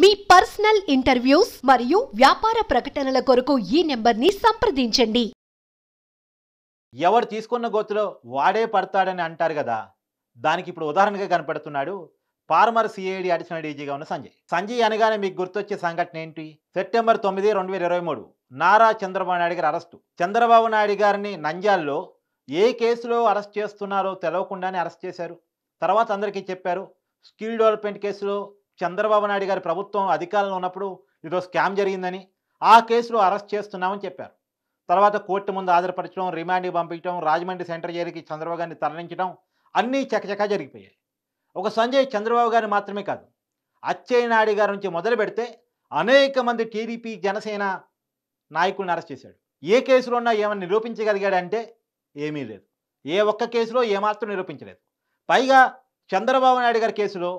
మీ personal interviews మరియు వ్యాపార ప్రకటనల కొరకు ఈ నెంబర్ని సంప్రదించండి ఎవరు తీసుకున్న గోతులో వాడే పడతాడని అంటారు కదా దానికి ఇప్పుడు ఉదాహరణగా కనపడుతున్నాడు ఫార్మర్ సిఐడి అడిషనల్ డీజీగా ఉన్న సంజయ్ సంజయ్ అనగానే మీకు గుర్తొచ్చే సంఘటన ఏంటి సెప్టెంబర్ తొమ్మిది రెండు వేల ఇరవై మూడు నారా చంద్రబాబు నాయుడు గారి అరెస్టు చంద్రబాబు నాయుడు గారిని నంజాల్లో ఏ కేసులో అరెస్ట్ చేస్తున్నారో తెలవకుండానే అరెస్ట్ చేశారు తర్వాత అందరికీ చెప్పారు స్కిల్ డెవలప్మెంట్ కేసులో చంద్రబాబు నాయుడు గారి ప్రభుత్వం అధికారంలో ఉన్నప్పుడు ఇదో స్కామ్ జరిగిందని ఆ కేసులో అరెస్ట్ చేస్తున్నామని చెప్పారు తర్వాత కోర్టు ముందు ఆధారపరచడం రిమాండ్కి పంపించడం రాజమండ్రి సెంటర్ జైలుకి చంద్రబాబు గారిని తరలించడం అన్నీ చకచకా జరిగిపోయాయి ఒక సంజయ్ చంద్రబాబు గారిని మాత్రమే కాదు నాయుడు గారి నుంచి మొదలు పెడితే అనేక మంది టీడీపీ జనసేన నాయకులను అరెస్ట్ చేశాడు ఏ కేసులో ఉన్నా ఏమైనా నిరూపించగలిగాడంటే ఏమీ లేదు ఏ ఒక్క కేసులో ఏమాత్రం నిరూపించలేదు పైగా చంద్రబాబు నాయుడు గారి కేసులో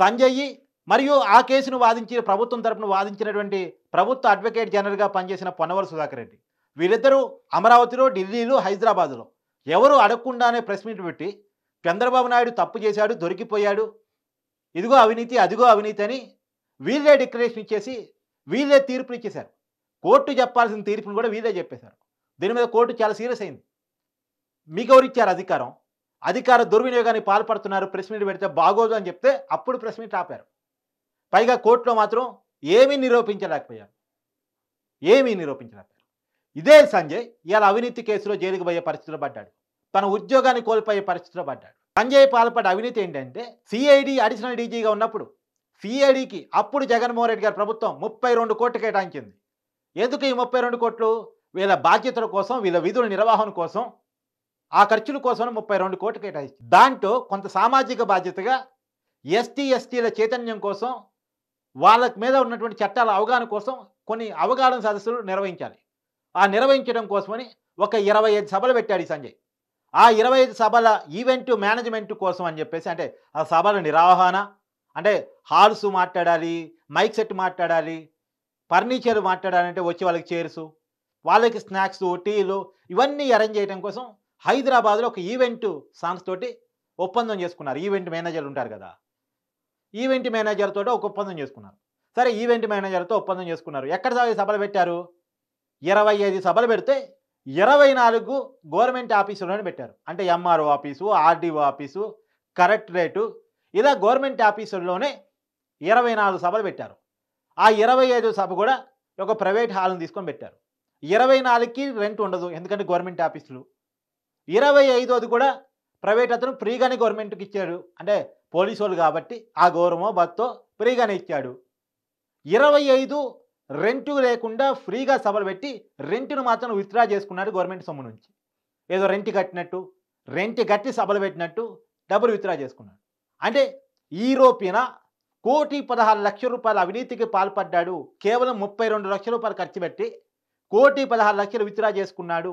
సంజయ్ మరియు ఆ కేసును వాదించి ప్రభుత్వం తరపున వాదించినటువంటి ప్రభుత్వ అడ్వకేట్ జనరల్గా పనిచేసిన పొన్నవర సుధాకర్ రెడ్డి వీరిద్దరూ అమరావతిలో ఢిల్లీలో హైదరాబాదులో ఎవరు అడగకుండానే ప్రెస్ మీట్ పెట్టి చంద్రబాబు నాయుడు తప్పు చేశాడు దొరికిపోయాడు ఇదిగో అవినీతి అదిగో అవినీతి అని వీళ్ళే డిక్లరేషన్ ఇచ్చేసి వీళ్ళే తీర్పులు ఇచ్చేశారు కోర్టు చెప్పాల్సిన తీర్పును కూడా వీళ్ళే చెప్పేశారు దీని మీద కోర్టు చాలా సీరియస్ అయింది మీకు ఇచ్చారు అధికారం అధికార దుర్వినియోగానికి పాల్పడుతున్నారు ప్రెస్ మీట్ పెడితే బాగోదు అని చెప్తే అప్పుడు ప్రెస్ మీట్ ఆపారు పైగా కోర్టులో మాత్రం ఏమీ నిరూపించలేకపోయారు ఏమీ నిరూపించలేకపోయారు ఇదే సంజయ్ ఇవాళ అవినీతి కేసులో జైలుకు పోయే పరిస్థితిలో పడ్డాడు తన ఉద్యోగాన్ని కోల్పోయే పరిస్థితిలో పడ్డాడు సంజయ్ పాల్పడ్డ అవినీతి ఏంటంటే సిఐడి అడిషనల్ డీజీగా ఉన్నప్పుడు సిఐడికి అప్పుడు జగన్మోహన్ రెడ్డి గారి ప్రభుత్వం ముప్పై రెండు కోట్లు కేటాయించింది ఎందుకు ఈ ముప్పై రెండు కోట్లు వీళ్ళ బాధ్యతల కోసం వీళ్ళ విధుల నిర్వహణ కోసం ఆ ఖర్చుల కోసం ముప్పై రెండు కోట్లు కేటాయించింది దాంట్లో కొంత సామాజిక బాధ్యతగా ఎస్టీ ఎస్టీల చైతన్యం కోసం వాళ్ళ మీద ఉన్నటువంటి చట్టాల అవగాహన కోసం కొన్ని అవగాహన సదస్సులు నిర్వహించాలి ఆ నిర్వహించడం కోసమని ఒక ఇరవై ఐదు సభలు పెట్టాడు సంజయ్ ఆ ఇరవై ఐదు సభల ఈవెంట్ మేనేజ్మెంట్ కోసం అని చెప్పేసి అంటే ఆ సభల నిర్వహణ అంటే హాల్స్ మాట్లాడాలి మైక్ సెట్ మాట్లాడాలి ఫర్నిచర్ మాట్లాడాలంటే వచ్చి వాళ్ళకి చేర్సు వాళ్ళకి స్నాక్స్ టీలు ఇవన్నీ అరేంజ్ చేయడం కోసం హైదరాబాద్లో ఒక ఈవెంట్ సాంగ్స్ తోటి ఒప్పందం చేసుకున్నారు ఈవెంట్ మేనేజర్లు ఉంటారు కదా ఈవెంట్ మేనేజర్తో ఒక ఒప్పందం చేసుకున్నారు సరే ఈవెంట్ మేనేజర్తో ఒప్పందం చేసుకున్నారు ఎక్కడ సభలు పెట్టారు ఇరవై ఐదు సభలు పెడితే ఇరవై నాలుగు గవర్నమెంట్ ఆఫీసులోనే పెట్టారు అంటే MRO office RDO office collectorate ఇలా గవర్నమెంట్ ఆఫీసుల్లోనే ఇరవై నాలుగు సభలు పెట్టారు ఆ ఇరవై ఐదు సభ కూడా ఒక ప్రైవేట్ హాల్ని తీసుకొని పెట్టారు ఇరవై నాలుగుకి రెంట్ ఉండదు ఎందుకంటే గవర్నమెంట్ ఆఫీసులు ఇరవై అది కూడా ప్రైవేట్ అతను ఫ్రీగానే గవర్నమెంట్కి ఇచ్చాడు అంటే పోలీసు వాళ్ళు కాబట్టి ఆ గౌరవమో బత్తో ఫ్రీగానే ఇచ్చాడు ఇరవై ఐదు రెంటు లేకుండా ఫ్రీగా సభలు పెట్టి రెంట్ను మాత్రం విత్డ్రా చేసుకున్నాడు గవర్నమెంట్ సొమ్ము నుంచి ఏదో రెంట్ కట్టినట్టు రెంట్ కట్టి సభలు పెట్టినట్టు డబ్బులు విత్డ్రా చేసుకున్నాడు అంటే ఈరోపిన కోటి పదహారు లక్షల రూపాయల అవినీతికి పాల్పడ్డాడు కేవలం ముప్పై రెండు లక్షల రూపాయలు ఖర్చు పెట్టి కోటి పదహారు లక్షలు విత్డ్రా చేసుకున్నాడు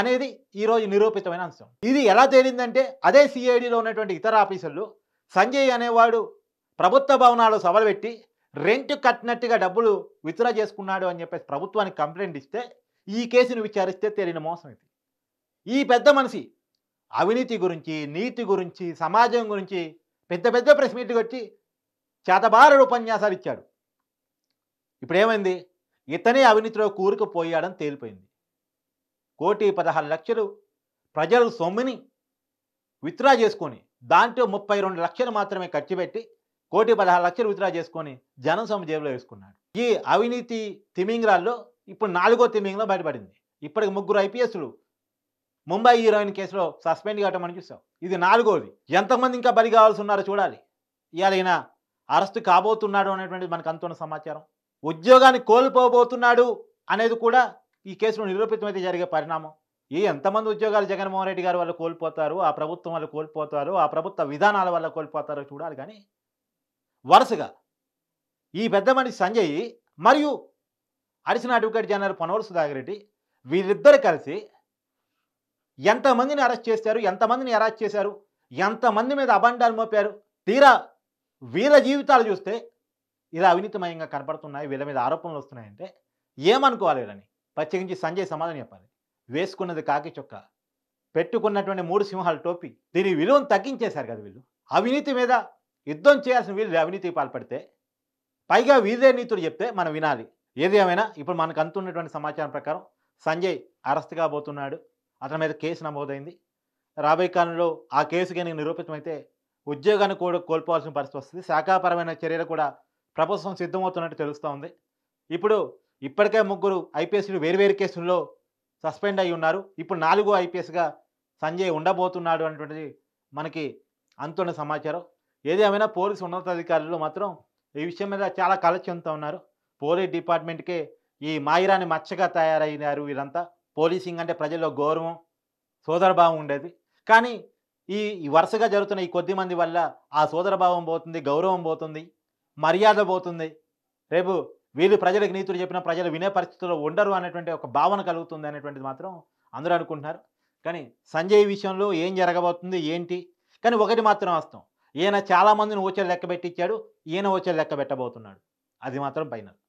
అనేది ఈరోజు నిరూపితమైన అంశం ఇది ఎలా తేలిందంటే అదే సిఐడిలో ఉన్నటువంటి ఇతర ఆఫీసర్లు సంజయ్ అనేవాడు ప్రభుత్వ భవనాలు సభలు పెట్టి రెంట్ కట్టినట్టుగా డబ్బులు విత్డ్రా చేసుకున్నాడు అని చెప్పేసి ప్రభుత్వానికి కంప్లైంట్ ఇస్తే ఈ కేసును విచారిస్తే తెలియని మోసం ఇది ఈ పెద్ద మనిషి అవినీతి గురించి నీతి గురించి సమాజం గురించి పెద్ద పెద్ద ప్రెస్ మీట్ వచ్చి చేతబారుడు ఉపన్యాసాలు ఇచ్చాడు ఇప్పుడేమైంది ఇతనే అవినీతిలో కూరుకుపోయాడని తేలిపోయింది కోటి పదహారు లక్షలు ప్రజలు సొమ్ముని విత్డ్రా చేసుకొని దాంట్లో ముప్పై రెండు లక్షలు మాత్రమే ఖర్చు పెట్టి కోటి పదహారు లక్షలు విత్డ్రా చేసుకొని జనం సమ జేబులో వేసుకున్నాడు ఈ అవినీతి తిమింగ్రాల్లో ఇప్పుడు నాలుగో తిమింగ్లో బయటపడింది ఇప్పటికి ముగ్గురు ఐపీఎస్లు ముంబై హీరోయిన్ కేసులో సస్పెండ్ కావటం అని చూసాం ఇది నాలుగోది ఎంతమంది ఇంకా బలి కావాల్సి ఉన్నారో చూడాలి ఇవాళ ఈయన అరెస్టు కాబోతున్నాడు అనేటువంటిది మనకు అంతున్న సమాచారం ఉద్యోగాన్ని కోల్పోబోతున్నాడు అనేది కూడా ఈ కేసులో నిరూపితమైతే జరిగే పరిణామం ఈ ఎంతమంది ఉద్యోగాలు జగన్మోహన్ రెడ్డి గారు వాళ్ళు కోల్పోతారు ఆ ప్రభుత్వం వాళ్ళు కోల్పోతారు ఆ ప్రభుత్వ విధానాల వల్ల కోల్పోతారో చూడాలి కానీ వరుసగా ఈ పెద్ద మనిషి సంజయ్ మరియు అరిసిన అడ్వకేట్ జనరల్ పొనవల్ సుధాకర్ రెడ్డి వీరిద్దరు కలిసి ఎంతమందిని అరెస్ట్ చేశారు ఎంతమందిని అరెస్ట్ చేశారు ఎంతమంది మీద అబండాలు మోపారు తీరా వీళ్ళ జీవితాలు చూస్తే ఇలా అవినీతిమయంగా కనపడుతున్నాయి వీళ్ళ మీద ఆరోపణలు వస్తున్నాయంటే ఏమనుకోవాలి వీళ్ళని ప్రత్యేకించి సంజయ్ సమాధానం చెప్పాలి వేసుకున్నది కాకి చొక్క పెట్టుకున్నటువంటి మూడు సింహాల టోపీ దీని విలువను తగ్గించేశారు కదా వీళ్ళు అవినీతి మీద యుద్ధం చేయాల్సిన వీళ్ళు అవినీతి పాల్పడితే పైగా వీరే నీతులు చెప్తే మనం వినాలి ఏది ఇప్పుడు మనకు అంతున్నటువంటి సమాచారం ప్రకారం సంజయ్ అరెస్ట్ కాబోతున్నాడు అతని మీద కేసు నమోదైంది రాబోయే కాలంలో ఆ కేసు కనుక నిరూపితమైతే ఉద్యోగాన్ని కూడా కోల్పోవాల్సిన పరిస్థితి వస్తుంది శాఖాపరమైన చర్యలు కూడా ప్రభుత్వం సిద్ధమవుతున్నట్టు తెలుస్తూ ఉంది ఇప్పుడు ఇప్పటికే ముగ్గురు ఐపీఎస్లు వేరువేరు కేసుల్లో సస్పెండ్ అయి ఉన్నారు ఇప్పుడు నాలుగో ఐపీఎస్గా సంజయ్ ఉండబోతున్నాడు అనేటువంటిది మనకి అంతున్న సమాచారం ఏదేమైనా పోలీసు ఉన్నతాధికారులు మాత్రం ఈ విషయం మీద చాలా కళ చెందుతూ ఉన్నారు పోలీస్ డిపార్ట్మెంట్కే ఈ మాయిరాని మచ్చగా తయారైనారు వీరంతా పోలీసింగ్ అంటే ప్రజల్లో గౌరవం సోదరభావం ఉండేది కానీ ఈ వరుసగా జరుగుతున్న ఈ కొద్ది మంది వల్ల ఆ సోదరభావం పోతుంది గౌరవం పోతుంది మర్యాద పోతుంది రేపు వీళ్ళు ప్రజలకు నీతులు చెప్పిన ప్రజలు వినే పరిస్థితుల్లో ఉండరు అనేటువంటి ఒక భావన కలుగుతుంది అనేటువంటిది మాత్రం అందరూ అనుకుంటున్నారు కానీ సంజయ్ విషయంలో ఏం జరగబోతుంది ఏంటి కానీ ఒకటి మాత్రం వాస్తవం ఈయన చాలామందిని ఓచలు లెక్క పెట్టించాడు ఈయన ఓచలు లెక్క పెట్టబోతున్నాడు అది మాత్రం పైన